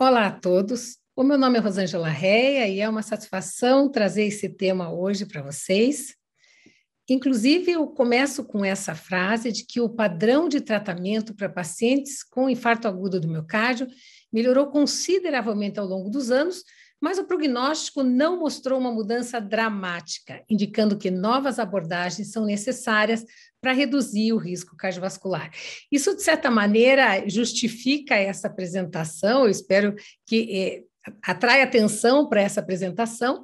Olá a todos. O meu nome é Rosângela Reia e é uma satisfação trazer esse tema hoje para vocês. Inclusive, eu começo com essa frase de que o padrão de tratamento para pacientes com infarto agudo do miocárdio melhorou consideravelmente ao longo dos anos, mas o prognóstico não mostrou uma mudança dramática, indicando que novas abordagens são necessárias para reduzir o risco cardiovascular. Isso, de certa maneira, justifica essa apresentação, eu espero que eh, atrai atenção para essa apresentação